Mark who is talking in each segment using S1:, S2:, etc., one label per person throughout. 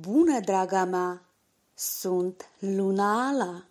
S1: Bună, draga mea! Sunt Luna Ala!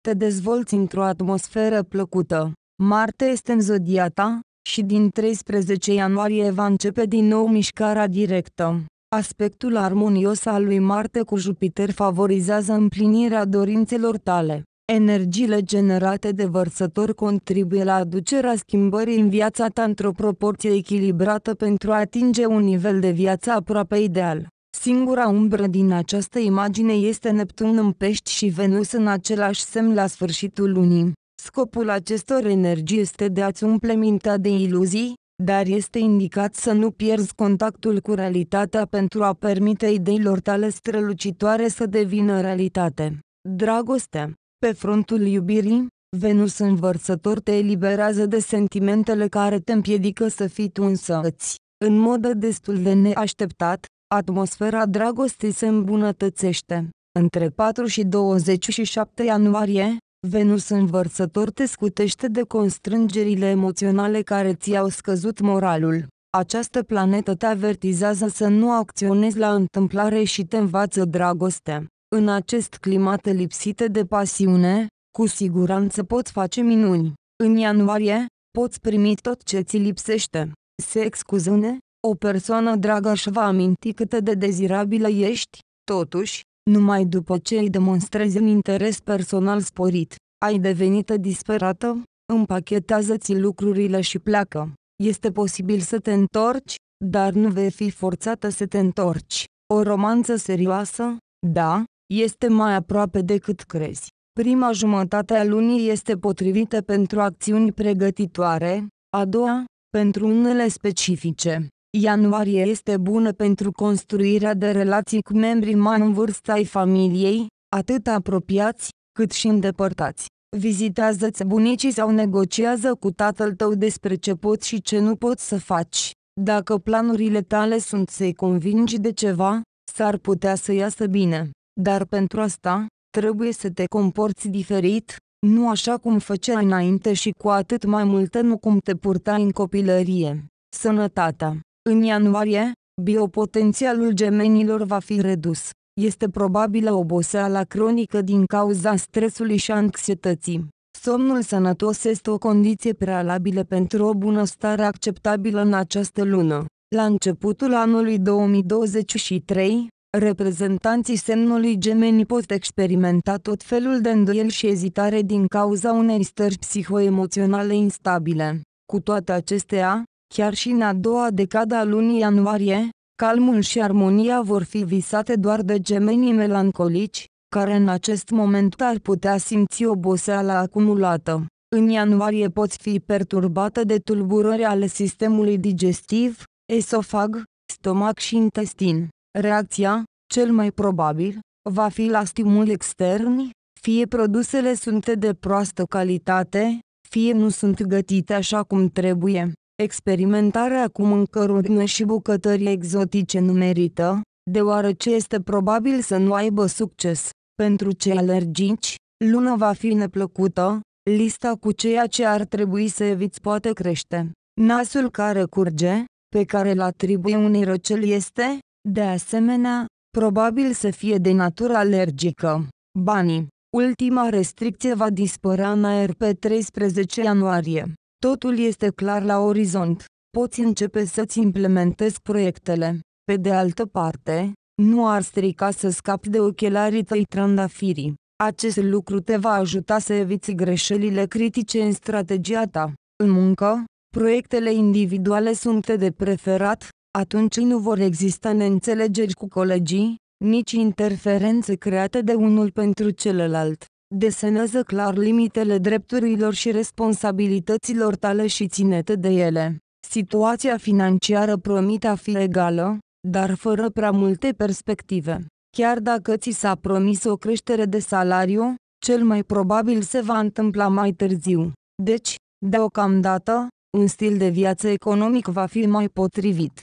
S1: Te dezvolți într-o atmosferă plăcută. Marte este în zodia ta și din 13 ianuarie va începe din nou mișcarea directă. Aspectul armonios al lui Marte cu Jupiter favorizează împlinirea dorințelor tale. Energiile generate de vărsători contribuie la aducerea schimbării în viața ta într-o proporție echilibrată pentru a atinge un nivel de viață aproape ideal. Singura umbră din această imagine este Neptun în pești și Venus în același semn la sfârșitul lunii. Scopul acestor energii este de a-ți umple mintea de iluzii, dar este indicat să nu pierzi contactul cu realitatea pentru a permite ideilor tale strălucitoare să devină realitate. Dragostea pe frontul iubirii, Venus învărsător te eliberează de sentimentele care te împiedică să fii tu însăți. În mod destul de neașteptat, atmosfera dragostei se îmbunătățește. Între 4 și 27 ianuarie, Venus învărsător te scutește de constrângerile emoționale care ți-au scăzut moralul. Această planetă te avertizează să nu acționezi la întâmplare și te învață dragostea. În acest climat lipsite de pasiune, cu siguranță poți face minuni. În ianuarie, poți primi tot ce ți lipsește. Se excuză-ne, o persoană dragă își va aminti cât de dezirabilă ești, totuși, numai după ce îi demonstrezi un interes personal sporit. Ai devenit disperată? Împachetează-ți lucrurile și pleacă. Este posibil să te întorci, dar nu vei fi forțată să te întorci. O romanță serioasă? Da, este mai aproape decât crezi. Prima jumătate a lunii este potrivită pentru acțiuni pregătitoare, a doua, pentru unele specifice. Ianuarie este bună pentru construirea de relații cu membrii mai în vârstă ai familiei, atât apropiați, cât și îndepărtați. Vizitează-ți bunicii sau negociază cu tatăl tău despre ce poți și ce nu poți să faci. Dacă planurile tale sunt să-i convingi de ceva, s-ar putea să iasă bine. Dar pentru asta, trebuie să te comporți diferit, nu așa cum făceai înainte și cu atât mai multă nu cum te purtai în copilărie. Sănătatea. În ianuarie, biopotențialul gemenilor va fi redus. Este probabilă oboseala cronică din cauza stresului și anxietății. Somnul sănătos este o condiție prealabilă pentru o bunăstare acceptabilă în această lună. La începutul anului 2023, reprezentanții semnului gemeni pot experimenta tot felul de îndoieli și ezitare din cauza unei stări psihoemoționale instabile. Cu toate acestea, chiar și în a doua decada a lunii ianuarie, calmul și armonia vor fi visate doar de gemenii melancolici, care în acest moment ar putea simți oboseala acumulată. În ianuarie poți fi perturbată de tulburări ale sistemului digestiv, esofag, stomac și intestin. Reacția, cel mai probabil, va fi la stimuli externi, fie produsele sunt de proastă calitate, fie nu sunt gătite așa cum trebuie. Experimentarea cu mâncărurile și bucătării exotice nu merită, deoarece este probabil să nu aibă succes. Pentru cei alergici, luna va fi neplăcută, lista cu ceea ce ar trebui să eviți poate crește. Nasul care curge, pe care îl atribuie unei răceli este, de asemenea, probabil să fie de natură alergică. Banii. Ultima restricție va dispărea în aer pe 13 ianuarie. Totul este clar la orizont. Poți începe să-ți implementezi proiectele. Pe de altă parte, nu ar strica să scapi de ochelarii tăi trandafirii. Acest lucru te va ajuta să eviți greșelile critice în strategia ta. În muncă, proiectele individuale sunt de preferat, atunci nu vor exista neînțelegeri cu colegii, nici interferențe create de unul pentru celălalt. Desenează clar limitele drepturilor și responsabilităților tale și ținete de ele. Situația financiară promite a fi egală, dar fără prea multe perspective. Chiar dacă ți s-a promis o creștere de salariu, cel mai probabil se va întâmpla mai târziu. Deci, deocamdată, un stil de viață economic va fi mai potrivit.